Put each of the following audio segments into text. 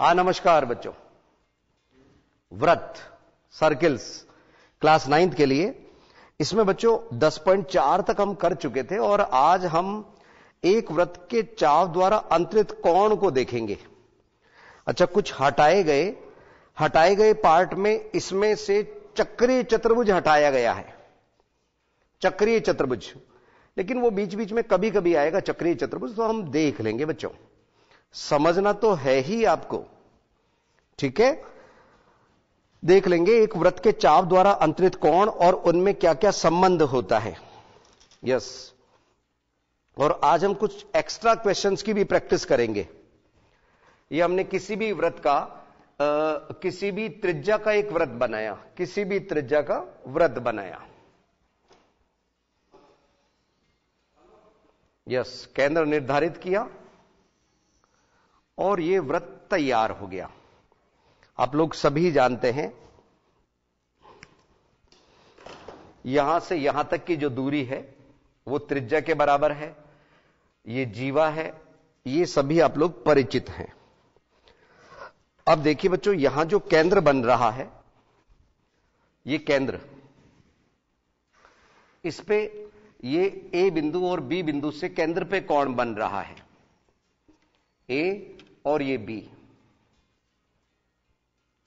आ हाँ, नमस्कार बच्चों व्रत सर्किल्स क्लास नाइन्थ के लिए इसमें बच्चों दस पॉइंट चार तक हम कर चुके थे और आज हम एक व्रत के चाव द्वारा अंतरित कौन को देखेंगे अच्छा कुछ हटाए गए हटाए गए पार्ट में इसमें से चक्रीय चतुर्भुज हटाया गया है चक्रीय चतुर्भुज लेकिन वो बीच बीच में कभी कभी आएगा चक्रीय चतुर्भुज तो हम देख लेंगे बच्चों समझना तो है ही आपको ठीक है देख लेंगे एक व्रत के चाप द्वारा अंतरित कौन और उनमें क्या क्या संबंध होता है यस और आज हम कुछ एक्स्ट्रा क्वेश्चंस की भी प्रैक्टिस करेंगे ये हमने किसी भी व्रत का आ, किसी भी त्रिज्या का एक व्रत बनाया किसी भी त्रिज्या का व्रत बनाया यस केंद्र निर्धारित किया और ये व्रत तैयार हो गया आप लोग सभी जानते हैं यहां से यहां तक की जो दूरी है वो त्रिज्या के बराबर है ये जीवा है ये सभी आप लोग परिचित हैं अब देखिए बच्चों यहां जो केंद्र बन रहा है ये केंद्र इस पे ये ए बिंदु और बी बिंदु से केंद्र पे कौन बन रहा है ए और ये बी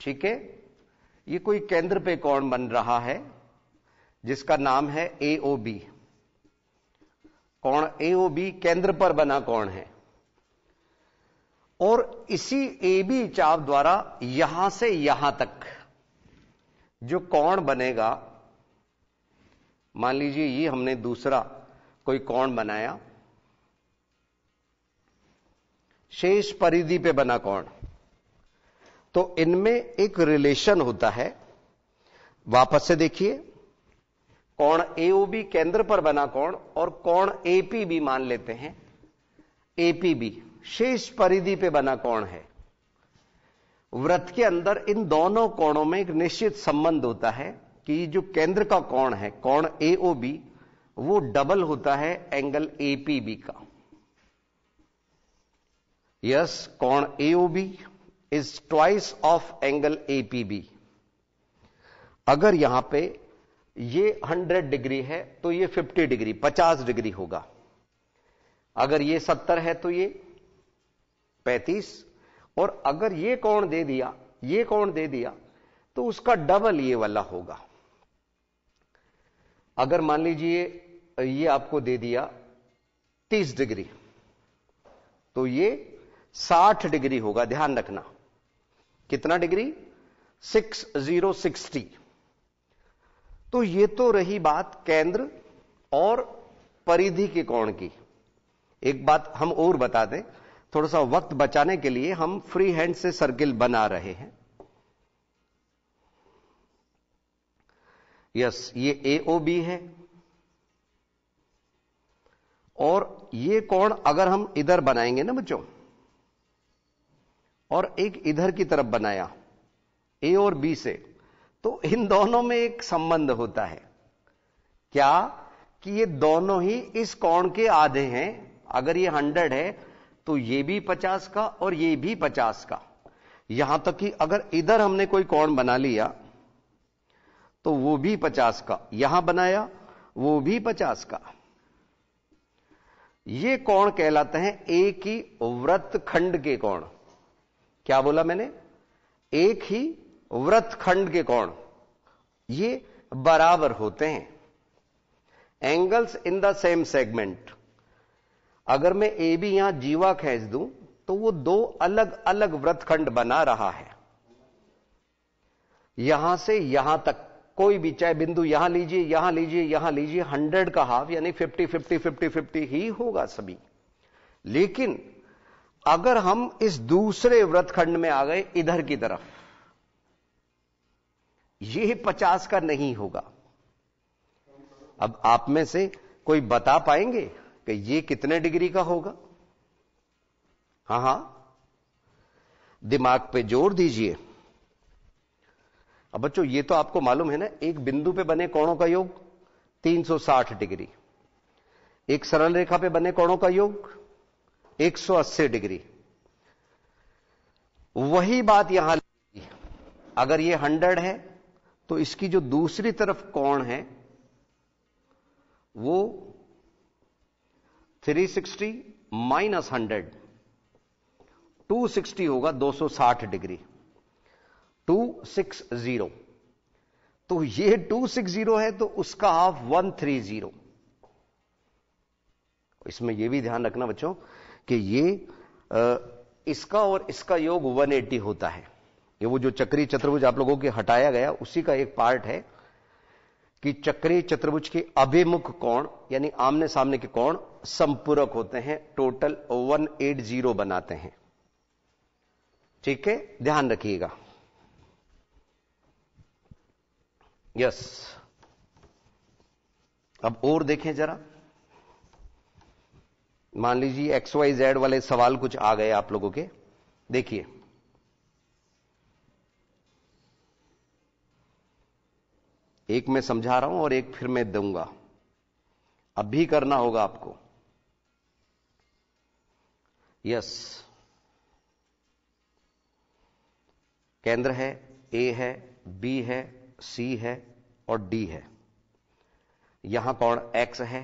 ठीक है ये कोई केंद्र पे कौन बन रहा है जिसका नाम है ए ओ बी कौन ए ओ बी केंद्र पर बना कौन है और इसी ए बी चाप द्वारा यहां से यहां तक जो कौन बनेगा मान लीजिए ये हमने दूसरा कोई कौन बनाया शेष परिधि पे बना कौन तो इनमें एक रिलेशन होता है वापस से देखिए कौन एओबी केंद्र पर बना कौन और कौन एपीबी मान लेते हैं एपीबी शेष परिधि पे बना कौन है व्रत के अंदर इन दोनों कोणों में एक निश्चित संबंध होता है कि जो केंद्र का कोण है कोण एओबी वो डबल होता है एंगल एपीबी का yes corn AOB is twice of angle APB. अगर यहां पे ये 100 डिग्री है तो ये 50 डिग्री 50 डिग्री होगा अगर ये 70 है तो ये 35 और अगर ये कोण दे दिया ये कोण दे दिया तो उसका डबल ये वाला होगा अगर मान लीजिए ये आपको दे दिया 30 डिग्री तो ये 60 डिग्री होगा ध्यान रखना कितना डिग्री सिक्स जीरो सिक्सटी तो ये तो रही बात केंद्र और परिधि के कोण की एक बात हम और बता दें थोड़ा सा वक्त बचाने के लिए हम फ्री हैंड से सर्किल बना रहे हैं यस ये बी है और ये कोण अगर हम इधर बनाएंगे ना बच्चों और एक इधर की तरफ बनाया ए और बी से तो इन दोनों में एक संबंध होता है क्या कि ये दोनों ही इस कोण के आधे हैं अगर ये 100 है तो ये भी 50 का और ये भी 50 का यहां तक कि अगर इधर हमने कोई कोण बना लिया तो वो भी 50 का यहां बनाया वो भी 50 का ये कोण कहलाते हैं ए की वृत्त खंड के कोण क्या बोला मैंने एक ही व्रत खंड के कोण ये बराबर होते हैं angles in the same segment अगर मैं ए बी यहां जीवा खेच दूं तो वो दो अलग अलग व्रत खंड बना रहा है यहां से यहां तक कोई भी चाहे बिंदु यहां लीजिए यहां लीजिए यहां लीजिए हंड्रेड का हाफ यानी फिफ्टी फिफ्टी फिफ्टी फिफ्टी ही होगा सभी लेकिन अगर हम इस दूसरे व्रत खंड में आ गए इधर की तरफ यह पचास का नहीं होगा अब आप में से कोई बता पाएंगे कि यह कितने डिग्री का होगा हां हां दिमाग पे जोर दीजिए अब बच्चों ये तो आपको मालूम है ना एक बिंदु पे बने कोणों का योग 360 डिग्री एक सरल रेखा पे बने कोणों का योग 180 डिग्री वही बात यहां अगर ये 100 है तो इसकी जो दूसरी तरफ कोण है वो 360 माइनस हंड्रेड टू सिक्सटी होगा 260 डिग्री 260 तो ये 260 है तो उसका हाफ 130 इसमें यह भी ध्यान रखना बच्चों कि ये आ, इसका और इसका योग 180 होता है ये वो जो चक्री चतुर्भुज आप लोगों के हटाया गया उसी का एक पार्ट है कि चक्री चतुर्भुज के अभिमुख कोण यानी आमने सामने के कोण संपूरक होते हैं टोटल 180 बनाते हैं ठीक है ध्यान रखिएगा यस अब और देखें जरा मान लीजिए एक्स वाई जेड वाले सवाल कुछ आ गए आप लोगों के देखिए एक मैं समझा रहा हूं और एक फिर मैं दूंगा अब भी करना होगा आपको यस केंद्र है ए है बी है सी है और डी है यहां कौन एक्स है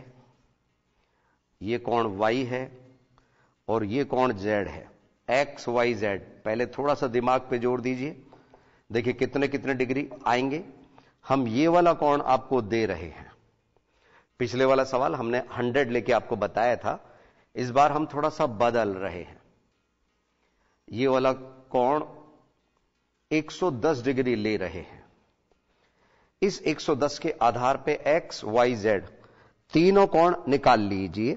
ये कौन वाई है और ये कौन जेड है एक्स वाई जेड पहले थोड़ा सा दिमाग पे जोर दीजिए देखिए कितने कितने डिग्री आएंगे हम ये वाला कौन आपको दे रहे हैं पिछले वाला सवाल हमने 100 लेके आपको बताया था इस बार हम थोड़ा सा बदल रहे हैं ये वाला कौन 110 डिग्री ले रहे हैं इस 110 के आधार पे एक्स वाई जेड तीनों कोण निकाल लीजिए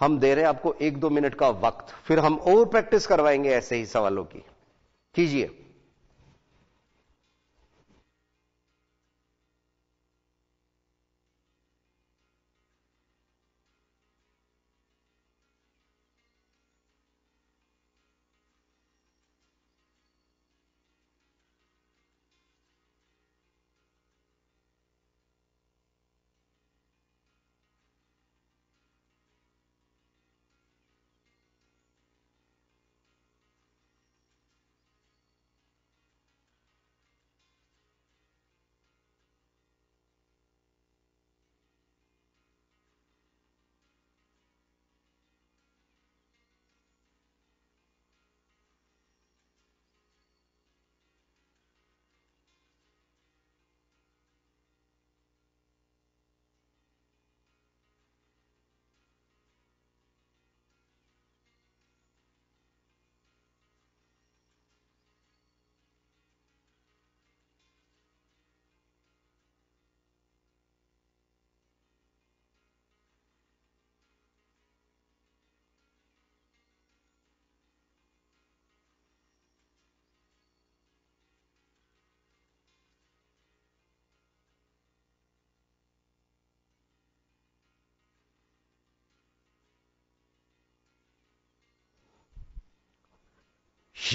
हम दे रहे हैं आपको एक दो मिनट का वक्त फिर हम और प्रैक्टिस करवाएंगे ऐसे ही सवालों की कीजिए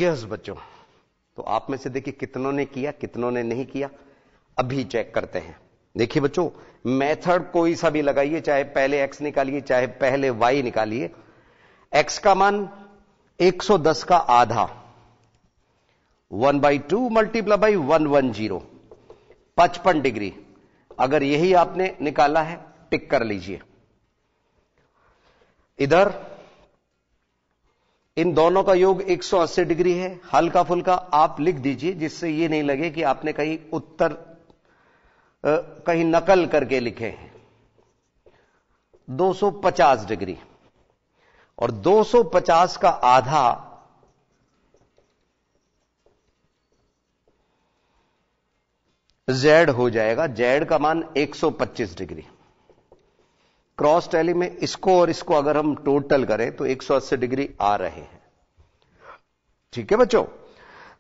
यस बच्चों तो आप में से देखिए कितनों ने किया कितनों ने नहीं किया अभी चेक करते हैं देखिए बच्चों मेथड कोई सा भी लगाइए चाहे पहले एक्स निकालिए चाहे पहले वाई निकालिए एक्स का मान 110 का आधा one by two multiply by one one zero पचपन डिग्री अगर यही आपने निकाला है टिक कर लीजिए इधर इन दोनों का योग 180 डिग्री है हल्का फुल्का आप लिख दीजिए जिससे ये नहीं लगे कि आपने कहीं उत्तर कहीं नकल करके लिखे हैं 250 डिग्री और 250 का आधा जेड हो जाएगा जेड का मान 125 डिग्री क्रॉस टैली में इसको और इसको अगर हम टोटल करें तो 180 डिग्री आ रहे हैं ठीक है बच्चों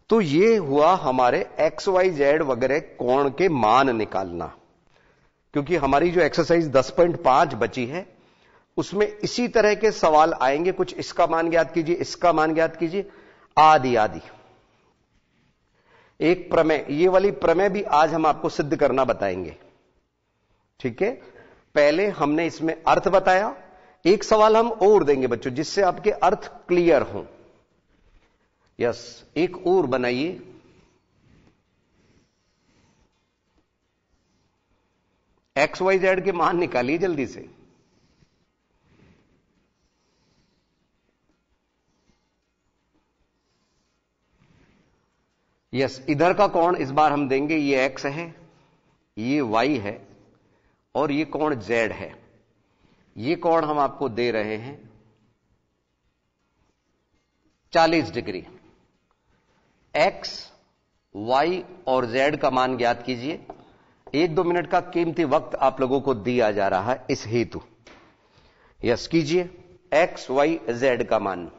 तो ये हुआ हमारे एक्स वाई जेड वगैरह कोण के मान निकालना क्योंकि हमारी जो एक्सरसाइज 10.5 बची है उसमें इसी तरह के सवाल आएंगे कुछ इसका मान ज्ञात कीजिए इसका मान ज्ञात कीजिए आदि आदि एक प्रमेय ये वाली प्रमेय भी आज हम आपको सिद्ध करना बताएंगे ठीक है पहले हमने इसमें अर्थ बताया एक सवाल हम और देंगे बच्चों जिससे आपके अर्थ क्लियर हो यस एक और बनाइए एक्स वाई जेड के मान निकालिए जल्दी से यस इधर का कोण इस बार हम देंगे ये एक्स है ये वाई है और ये कोण जेड है ये कोण हम आपको दे रहे हैं 40 डिग्री एक्स वाई और जेड का मान ज्ञात कीजिए एक दो मिनट का कीमती वक्त आप लोगों को दिया जा रहा है इस हेतु यस कीजिए एक्स वाई जेड का मान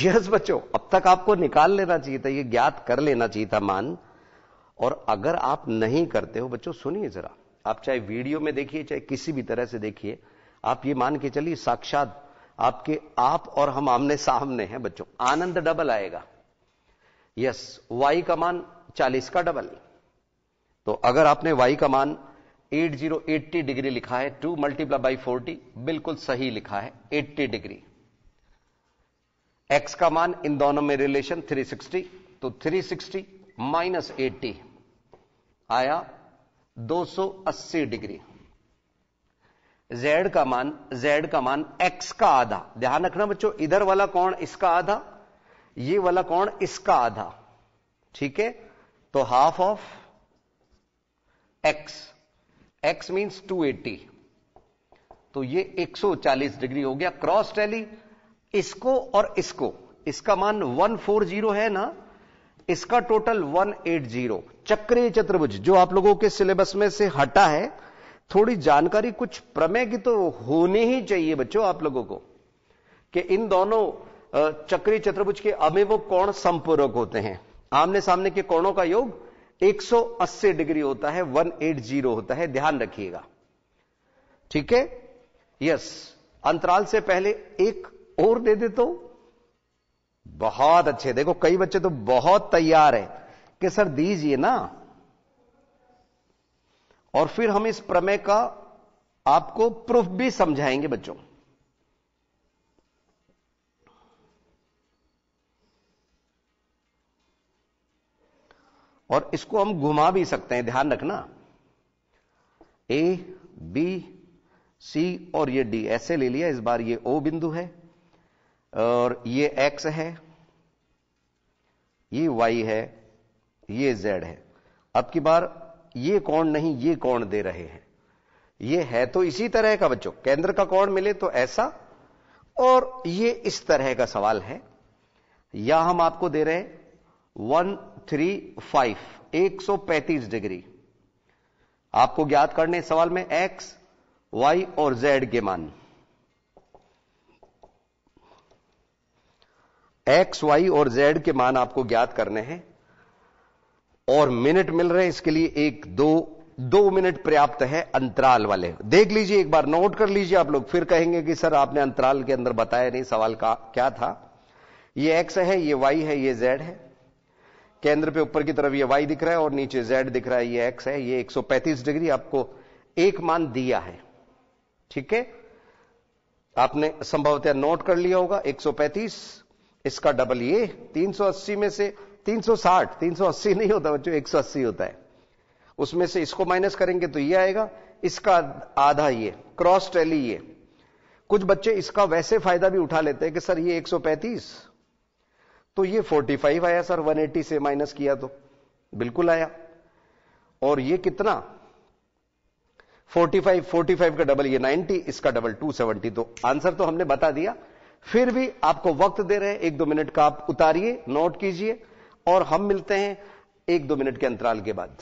यस बच्चों अब तक आपको निकाल लेना चाहिए था ये ज्ञात कर लेना चाहिए था मान और अगर आप नहीं करते हो बच्चों सुनिए जरा आप चाहे वीडियो में देखिए चाहे किसी भी तरह से देखिए आप ये मान के चलिए साक्षात आपके आप और हम आमने सामने हैं बच्चों आनंद डबल आएगा यस वाई का मान 40 का डबल तो अगर आपने वाई का मान 8080 डिग्री लिखा है टू मल्टीप्लाई बाई फोर्टी बिल्कुल सही लिखा है 80 डिग्री एक्स का मान इन दोनों में रिलेशन 360 तो 360 सिक्सटी माइनस एटी आया 280 डिग्री जेड का मान जेड का मान एक्स का आधा ध्यान रखना बच्चों इधर वाला कौन इसका आधा ये वाला कौन इसका आधा ठीक है तो half of X X means 280 तो ये 140 डिग्री हो गया क्रॉस टैली इसको और इसको इसका मान 140 है ना इसका टोटल 180 एट चक्रीय चतुर्भुज जो आप लोगों के सिलेबस में से हटा है थोड़ी जानकारी कुछ प्रमेय की तो होनी ही चाहिए बच्चों आप लोगों को कि इन दोनों चक्रीय चतुर्भुज के अमेव कोण संपूरक होते हैं आमने सामने के कोणों का योग 180 डिग्री होता है 180 होता है ध्यान रखिएगा ठीक है यस अंतराल से पहले एक और दे देता तो बहुत अच्छे देखो कई बच्चे तो बहुत तैयार है कि सर दीजिए ना और फिर हम इस प्रमेय का आपको प्रूफ भी समझाएंगे बच्चों और इसको हम घुमा भी सकते हैं ध्यान रखना ए बी सी और ये डी ऐसे ले लिया इस बार ये ओ बिंदु है और ये एक्स है ये वाई है ये जेड है अब की बार ये कौन नहीं ये कौन दे रहे हैं ये है तो इसी तरह का बच्चों केंद्र का कौन मिले तो ऐसा और ये इस तरह का सवाल है या हम आपको दे रहे हैं वन थ्री फाइव एक सौ पैंतीस डिग्री आपको ज्ञात करने सवाल में एक्स वाई और जेड के मान एक्स वाई और जेड के मान आपको ज्ञात करने हैं और मिनट मिल रहे हैं इसके लिए एक दो दो मिनट पर्याप्त है अंतराल वाले देख लीजिए एक बार नोट कर लीजिए आप लोग फिर कहेंगे कि सर आपने अंतराल के अंदर बताया नहीं सवाल का क्या था ये एक्स है ये वाई है ये जेड है केंद्र पे ऊपर की तरफ ये वाई दिख रहा है और नीचे जेड दिख रहा है ये एक्स है ये 135 डिग्री आपको एक मान दिया है ठीक है आपने संभवतः नोट कर लिया होगा 135 इसका डबल ये 380 में से 360 380 नहीं होता बच्चों 180 होता है उसमें से इसको माइनस करेंगे तो ये आएगा इसका आधा ये क्रॉस टैली ये कुछ बच्चे इसका वैसे फायदा भी उठा लेते हैं कि सर ये 135 तो ये 45 आया सर 180 से माइनस किया तो बिल्कुल आया और ये कितना 45 45 का डबल ये 90 इसका डबल 270 तो आंसर तो हमने बता दिया फिर भी आपको वक्त दे रहे हैं एक दो मिनट का आप उतारिए नोट कीजिए और हम मिलते हैं एक दो मिनट के अंतराल के बाद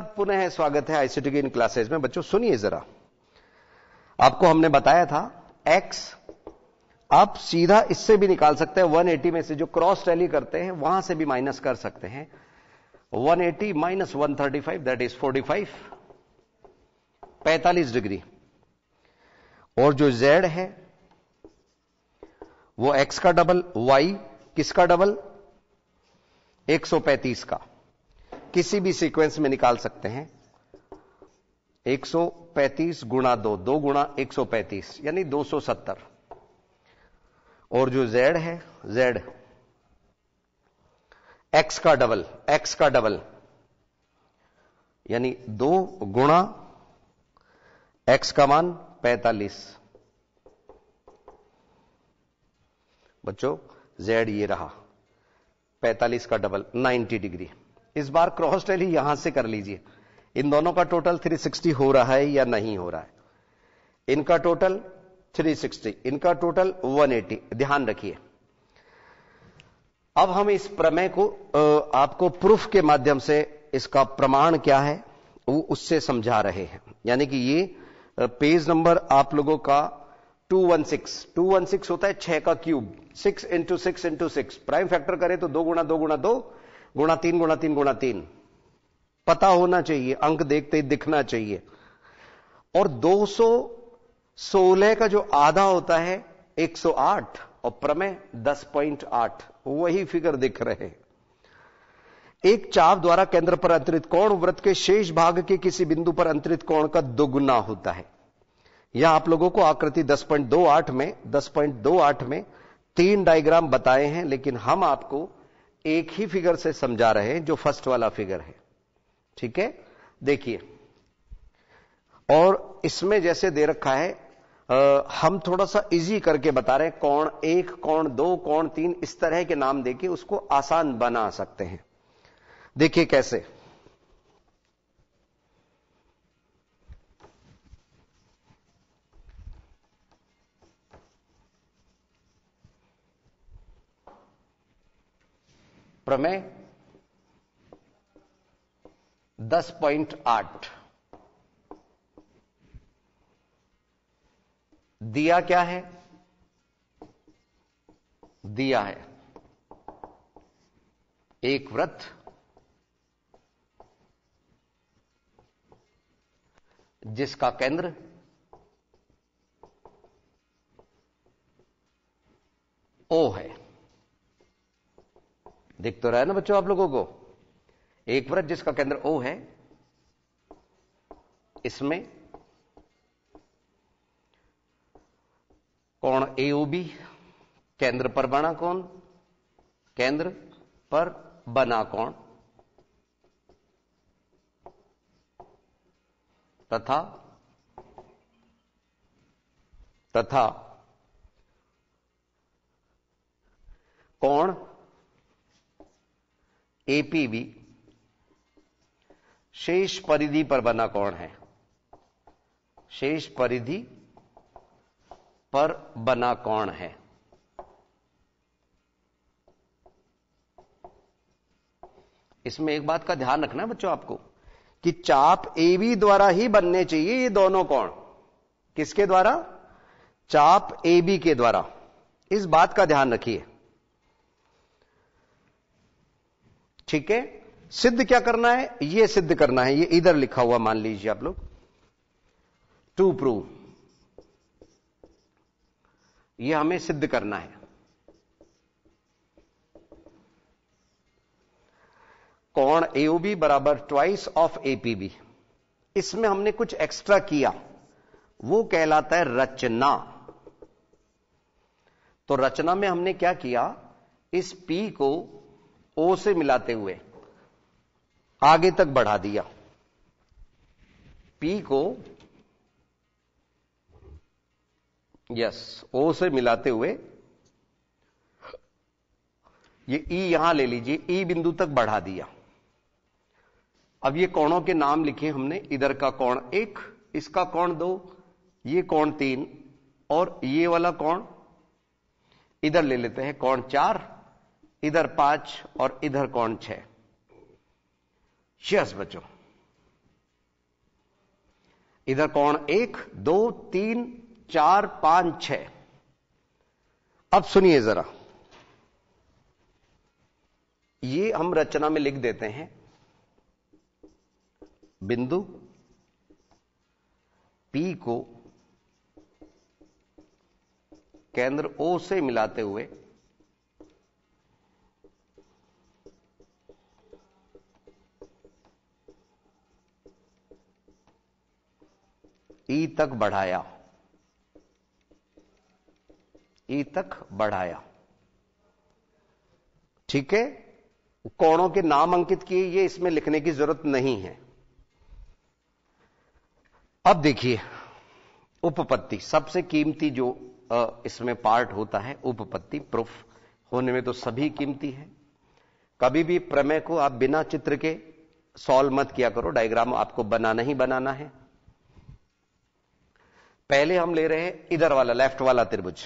बार पुनः स्वागत है आईसीटी के इन क्लासेज में बच्चों सुनिए जरा आपको हमने बताया था एक्स आप सीधा इससे भी निकाल सकते हैं 180 में से जो क्रॉस टैली करते हैं वहां से भी माइनस कर सकते हैं 180 eighty minus one thirty five that is forty degree और जो जेड है वो एक्स का डबल वाई किसका डबल 135 का किसी भी सीक्वेंस में निकाल सकते हैं 135 गुणा दो दो गुणा 135 यानी 270 और जो जेड है जेड एक्स का डबल एक्स का डबल यानी दो गुणा एक्स का मान 45 बच्चों जेड ये रहा 45 का डबल 90 डिग्री इस बार क्रॉस टेल ही यहां से कर लीजिए इन दोनों का टोटल 360 हो रहा है या नहीं हो रहा है इनका टोटल 360 इनका टोटल 180 ध्यान रखिए अब हम इस प्रमेय को आपको प्रूफ के माध्यम से इसका प्रमाण क्या है वो उससे समझा रहे हैं यानी कि ये पेज नंबर आप लोगों का 216 216 होता है छह का cube six into six into six prime factor करें तो दो गुणा दो गुणा दो गुणा तीन गुणा तीन गुणा तीन पता होना चाहिए अंक देखते ही दिखना चाहिए और 216 का जो आधा होता है 108 और प्रमेय 10.8 वही फिगर दिख रहे एक चाप द्वारा केंद्र पर अंतरित कोण व्रत के शेष भाग के किसी बिंदु पर अंतरित कोण का दोगुना होता है यह आप लोगों को आकृति 10.28 में 10.28 में तीन डायग्राम बताए हैं लेकिन हम आपको एक ही फिगर से समझा रहे हैं जो फर्स्ट वाला फिगर है ठीक है देखिए और इसमें जैसे दे रखा है आ, हम थोड़ा सा इजी करके बता रहे हैं कौन एक कौन दो कौन तीन इस तरह के नाम देके उसको आसान बना सकते हैं देखिए कैसे प्रमेय दस पॉइंट आठ दिया क्या है दिया है एक व्रत जिसका केंद्र ओ है दिख तो रहा है ना बच्चों आप लोगों को एक व्रत जिसका केंद्र ओ है इसमें कोण एओबी केंद्र पर बना कौन केंद्र पर बना कौन तथा तथा कोण एपीबी शेष परिधि पर बना कौन है शेष परिधि पर बना कौन है इसमें एक बात का ध्यान रखना है बच्चों आपको कि चाप एवी द्वारा ही बनने चाहिए ये दोनों कोण किसके द्वारा चाप एबी के द्वारा इस बात का ध्यान रखिए ठीक है सिद्ध क्या करना है ये सिद्ध करना है ये इधर लिखा हुआ मान लीजिए आप लोग टू प्रूव ये हमें सिद्ध करना है कौन एओबी बराबर ट्वाइस ऑफ एपीबी इसमें हमने कुछ एक्स्ट्रा किया वो कहलाता है रचना तो रचना में हमने क्या किया इस पी को ओ से मिलाते हुए आगे तक बढ़ा दिया पी को यस ओ से मिलाते हुए ये ई यहां ले लीजिए ई बिंदु तक बढ़ा दिया अब ये कोणों के नाम लिखे हमने इधर का कोण एक इसका कोण दो ये कोण तीन और ये वाला कोण इधर ले लेते हैं कोण चार इधर पांच और इधर कौन छह शेयर्स बच्चों इधर कौन एक दो तीन चार पांच छ अब सुनिए जरा ये हम रचना में लिख देते हैं बिंदु पी को केंद्र ओ से मिलाते हुए ई तक बढ़ाया ई तक बढ़ाया ठीक है कोणों के नाम अंकित किए ये इसमें लिखने की जरूरत नहीं है अब देखिए उपपत्ति सबसे कीमती जो इसमें पार्ट होता है उपपत्ति प्रूफ होने में तो सभी कीमती है कभी भी प्रमेय को आप बिना चित्र के सॉल्व मत किया करो डायग्राम आपको बनाना ही बनाना है पहले हम ले रहे हैं इधर वाला लेफ्ट वाला त्रिभुज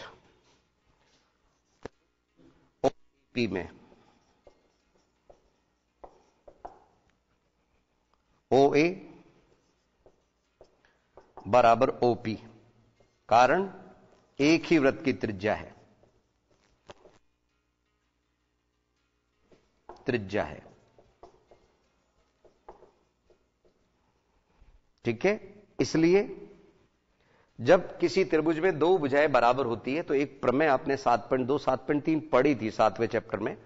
पी में ओ ए बराबर ओपी कारण एक ही व्रत की त्रिज्या है त्रिज्या है ठीक है इसलिए जब किसी त्रिभुज में दो भुजाएं बराबर होती है तो एक प्रमेय आपने सात पॉइंट दो सात पॉइंट तीन पढ़ी थी सातवें चैप्टर में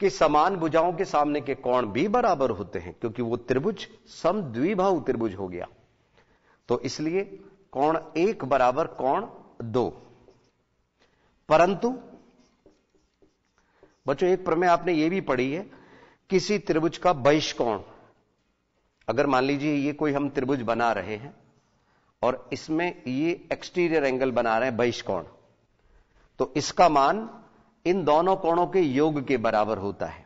कि समान भुजाओं के सामने के कोण भी बराबर होते हैं क्योंकि वो त्रिभुज सम द्विभाव त्रिभुज हो गया तो इसलिए कोण एक बराबर कोण दो परंतु बच्चों एक प्रमेय आपने ये भी पढ़ी है किसी त्रिभुज का बहिष्कोण अगर मान लीजिए ये कोई हम त्रिभुज बना रहे हैं और इसमें ये एक्सटीरियर एंगल बना रहे हैं बहिष्कोण तो इसका मान इन दोनों कोणों के योग के बराबर होता है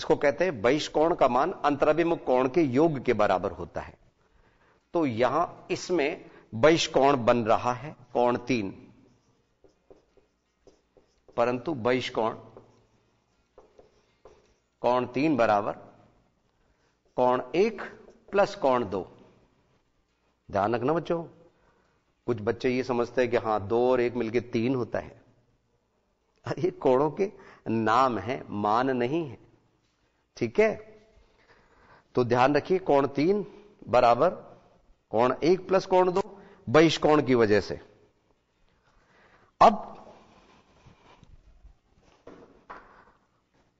इसको कहते हैं बहिष्कोण का मान अंतराभिमुख कोण के योग के बराबर होता है तो यहां इसमें बहिष्कोण कोण बन रहा है कोण तीन परंतु बहिष्कोण कोण कोण तीन बराबर कोण एक प्लस कोण दो ध्यान रखना बच्चों कुछ बच्चे ये समझते हैं कि हां दो और एक मिलके तीन होता है ये कोड़ों के नाम है मान नहीं है ठीक है तो ध्यान रखिए कोण तीन बराबर कोण एक प्लस कोण दो बहिष्कोण की वजह से अब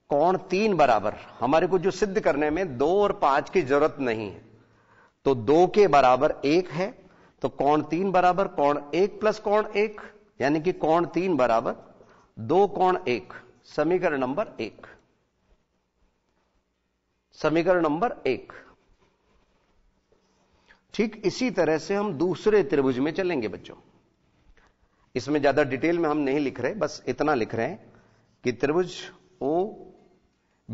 कोण तीन बराबर हमारे को जो सिद्ध करने में दो और पांच की जरूरत नहीं है तो दो के बराबर एक है तो कौन तीन बराबर कौन एक प्लस कौन एक यानी कि कौन तीन बराबर दो कौन एक समीकरण नंबर एक समीकरण नंबर एक ठीक इसी तरह से हम दूसरे त्रिभुज में चलेंगे बच्चों इसमें ज्यादा डिटेल में हम नहीं लिख रहे बस इतना लिख रहे हैं कि त्रिभुज ओ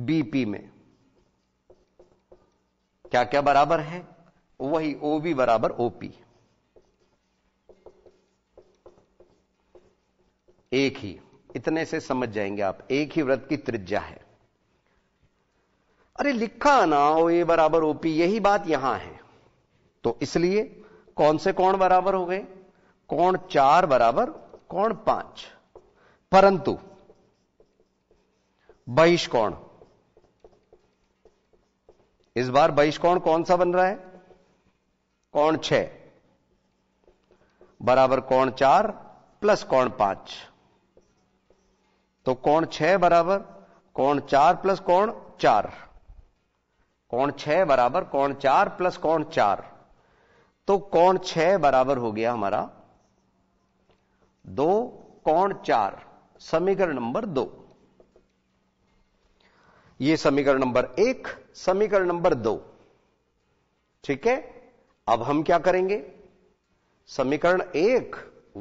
बीपी में क्या क्या बराबर है वही ओ बी बराबर ओपी एक ही इतने से समझ जाएंगे आप एक ही व्रत की त्रिज्या है अरे लिखा ना ओ ए बराबर ओपी यही बात यहां है तो इसलिए कौन से कौन बराबर हो गए कौन चार बराबर कौन पांच परंतु बहिष्कोण इस बार बहिष्कोण कौन सा बन रहा है कौन छ बराबर कौन चार प्लस कौन पांच तो कौन छ बराबर कौन चार प्लस कौन चार कौन छ बराबर कौन चार प्लस कौन चार तो कौन छ बराबर हो गया हमारा दो कौन चार समीकरण नंबर दो ये समीकरण नंबर एक समीकरण नंबर दो ठीक है अब हम क्या करेंगे समीकरण एक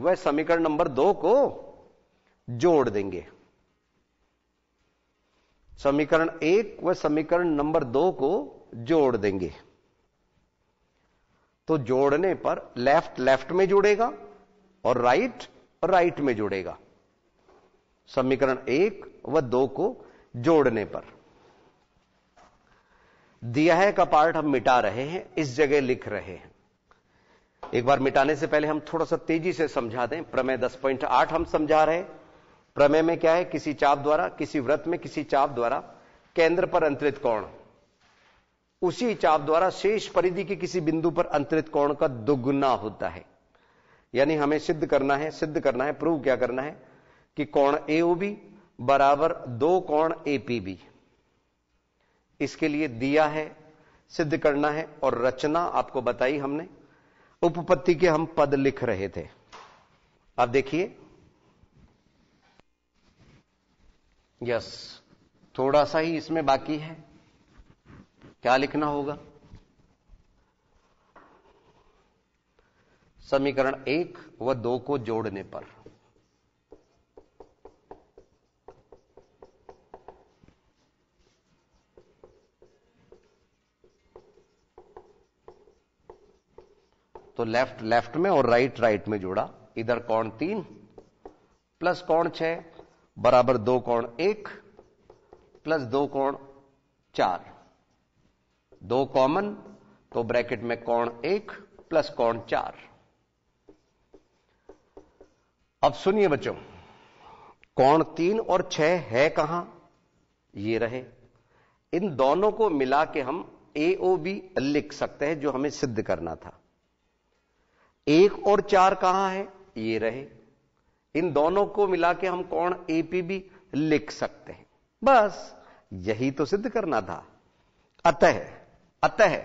वह समीकरण नंबर दो को जोड़ देंगे समीकरण एक व समीकरण नंबर दो को जोड़ देंगे तो जोड़ने पर लेफ्ट लेफ्ट में जुड़ेगा और राइट राइट में जुड़ेगा समीकरण एक व दो को जोड़ने पर दिया है का पार्ट हम मिटा रहे हैं इस जगह लिख रहे हैं एक बार मिटाने से पहले हम थोड़ा सा तेजी से समझा दें प्रमेय 10.8 हम समझा रहे हैं प्रमेय में क्या है किसी चाप द्वारा किसी व्रत में किसी चाप द्वारा केंद्र पर अंतरित कोण उसी चाप द्वारा शेष परिधि के किसी बिंदु पर अंतरित कोण का दुगुना होता है यानी हमें सिद्ध करना है सिद्ध करना है प्रूव क्या करना है कि कोण ए बराबर दो कोण एपीबी इसके लिए दिया है सिद्ध करना है और रचना आपको बताई हमने उपपत्ति के हम पद लिख रहे थे आप देखिए यस थोड़ा सा ही इसमें बाकी है क्या लिखना होगा समीकरण एक व दो को जोड़ने पर तो लेफ्ट लेफ्ट में और राइट राइट में जोड़ा इधर कौन तीन प्लस कौन छह बराबर दो कौन एक प्लस दो कौन चार दो कॉमन तो ब्रैकेट में कौन एक प्लस कौन चार अब सुनिए बच्चों कौन तीन और छह है कहां ये रहे इन दोनों को मिला के हम ए ओ बी लिख सकते हैं जो हमें सिद्ध करना था एक और चार कहां है ये रहे इन दोनों को मिला के हम कौन एपीबी लिख सकते हैं बस यही तो सिद्ध करना था अतः अतः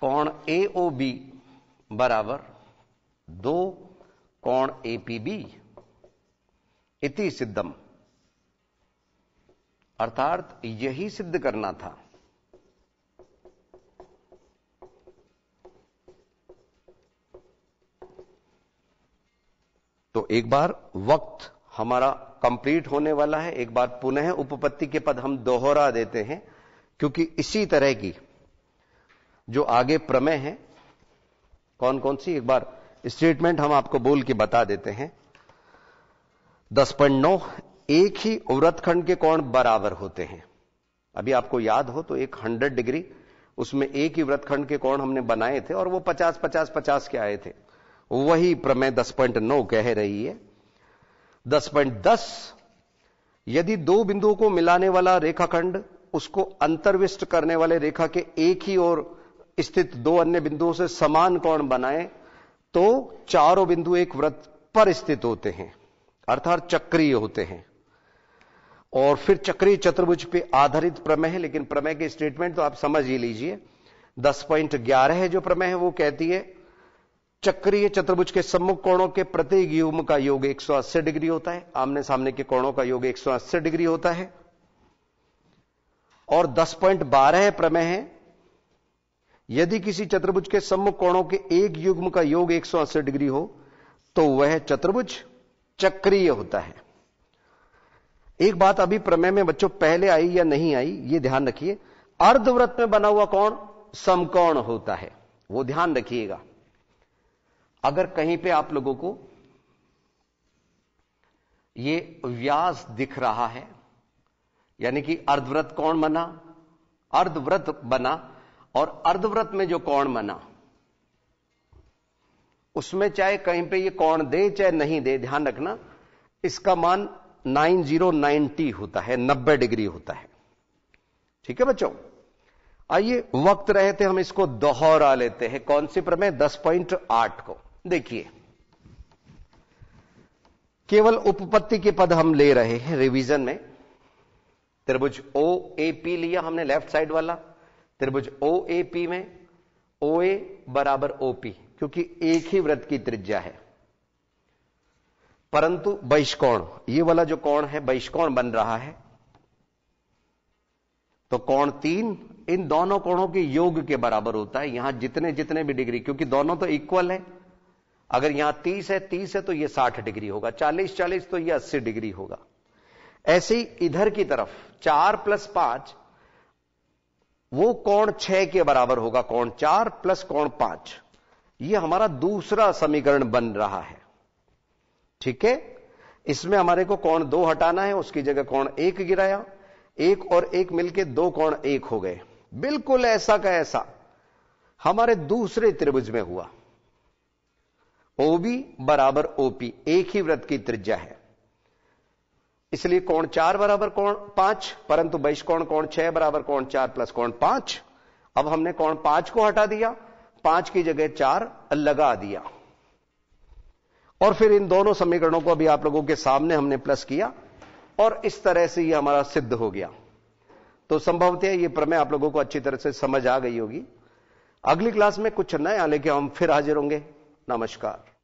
कौन एओबी बराबर दो कौन एपीबी इति सिद्धम अर्थात यही सिद्ध करना था तो एक बार वक्त हमारा कंप्लीट होने वाला है एक बार पुनः उपपत्ति के पद हम दोहरा देते हैं क्योंकि इसी तरह की जो आगे प्रमेय है कौन कौन सी एक बार स्टेटमेंट हम आपको बोल के बता देते हैं दस पॉइंट नौ एक ही खंड के कोण बराबर होते हैं अभी आपको याद हो तो एक हंड्रेड डिग्री उसमें एक ही व्रतखंड के कोण हमने बनाए थे और वो पचास पचास पचास के आए थे वही प्रमेय दस पॉइंट नौ कह रही है दस पॉइंट दस यदि दो बिंदुओं को मिलाने वाला रेखाखंड उसको अंतर्विष्ट करने वाले रेखा के एक ही और स्थित दो अन्य बिंदुओं से समान कोण बनाए तो चारों बिंदु एक व्रत पर स्थित होते हैं अर्थात चक्रीय होते हैं और फिर चक्रीय चतुर्भुज पे आधारित प्रमेय है लेकिन प्रमेय के स्टेटमेंट तो आप समझ ही लीजिए दस पॉइंट ग्यारह जो प्रमेय है वो कहती है चक्रीय चतुर्भुज के सम्मुख कोणों के प्रत्येक युग्म का योग 180 डिग्री होता है आमने सामने के कोणों का योग 180 डिग्री होता है और 10.12 प्रमेय है यदि किसी चतुर्भुज के सम्मुख कोणों के एक युग्म का योग 180 डिग्री हो तो वह चतुर्भुज चक्रीय होता है एक बात अभी प्रमेय में बच्चों पहले आई या नहीं आई ये ध्यान रखिए अर्धव्रत में बना हुआ कौन समकोण होता है वो ध्यान रखिएगा अगर कहीं पे आप लोगों को ये व्यास दिख रहा है यानी कि अर्धव्रत कौन बना अर्धव्रत बना और अर्धव्रत में जो कौन बना उसमें चाहे कहीं पे ये कौन दे चाहे नहीं दे ध्यान रखना इसका मान 9090 होता है 90 डिग्री होता है ठीक है बच्चों आइए वक्त रहे थे हम इसको दोहरा लेते हैं कौन सी प्रमेय 10.8 को देखिए केवल उपपत्ति के पद हम ले रहे हैं रिवीजन में त्रिभुज ओ ए पी लिया हमने लेफ्ट साइड वाला त्रिभुज ओ ए पी में ओ ए बराबर ओ पी क्योंकि एक ही व्रत की त्रिज्या है परंतु बहिष्कोण ये वाला जो कोण है बहिष्कोण बन रहा है तो कोण तीन इन दोनों कोणों के योग के बराबर होता है यहां जितने जितने भी डिग्री क्योंकि दोनों तो इक्वल है अगर यहां तीस है तीस है तो ये साठ डिग्री होगा चालीस चालीस तो ये अस्सी डिग्री होगा ऐसे ही इधर की तरफ चार प्लस पांच वो कौन छह के बराबर होगा कौन चार प्लस कौन पांच ये हमारा दूसरा समीकरण बन रहा है ठीक है इसमें हमारे को कौन दो हटाना है उसकी जगह कौन एक गिराया एक और एक मिलके दो कौन एक हो गए बिल्कुल ऐसा का ऐसा हमारे दूसरे त्रिभुज में हुआ ओबी बराबर ओपी एक ही व्रत की त्रिज्या है इसलिए कोण चार बराबर कोण पांच परंतु बैश कौन कोण छह बराबर कोण चार प्लस कोण पांच अब हमने कोण पांच को हटा दिया पांच की जगह चार लगा दिया और फिर इन दोनों समीकरणों को अभी आप लोगों के सामने हमने प्लस किया और इस तरह से यह हमारा सिद्ध हो गया तो संभवतः यह प्रमेय आप लोगों को अच्छी तरह से समझ आ गई होगी अगली क्लास में कुछ नया लेके हम फिर हाजिर होंगे नमस्कार